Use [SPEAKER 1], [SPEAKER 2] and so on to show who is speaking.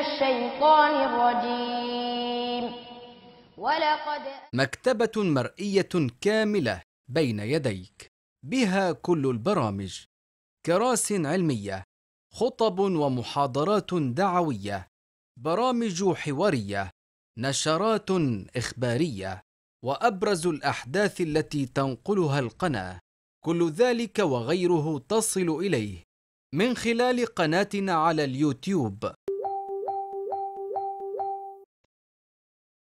[SPEAKER 1] الشيطان الرجيم ولقد
[SPEAKER 2] مكتبة مرئية كاملة بين يديك بها كل البرامج كراس علمية خطب ومحاضرات دعوية برامج حوارية نشرات إخبارية وأبرز الأحداث التي تنقلها القناة كل ذلك وغيره تصل إليه من خلال قناتنا على اليوتيوب